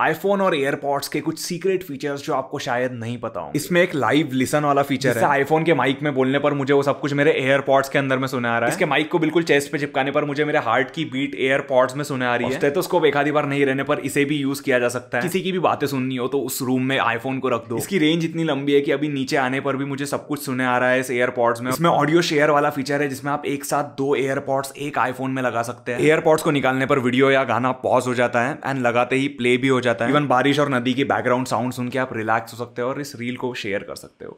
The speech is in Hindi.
आईफोन और एयरपॉड्स के कुछ सीक्रेट फीचर्स जो आपको शायद नहीं पता हो इसमें एक लाइव लिसन वाला फीचर है आईफोन के माइक में बोलने पर मुझे वो सब कुछ मेरे एयरपॉड्स के अंदर में सुना आ रहा है इसके माइक को बिल्कुल चेस्ट पे चिपकाने पर मुझे मेरे हार्ट की बीट एयरपॉड्स में सुना आ रही है स्टेथोस्कोप एक आधी बार नहीं रहने पर इसे भी यूज किया जा सकता है किसी की भी बातें सुननी हो तो उस रूम में आईफोन को रख दो इसकी रेंज इतनी लंबी है कि अभी नीचे आने पर भी मुझे सब कुछ सुने आ रहा है इस एयरपॉड्स में इसमें ऑडियो शेयर वाला फीचर है जिसमें आप एक साथ दो एयरपॉड्स एक आईफोन में लगा सकते हैं एयरपॉड्स को निकालने पर वीडियो या गाना पॉज हो जाता है एंड लगाते ही प्ले भी हो जाता जाता है इवन बारिश और नदी के बैकग्राउंड साउंड सुन के आप रिलैक्स हो सकते हो और इस रील को शेयर कर सकते हो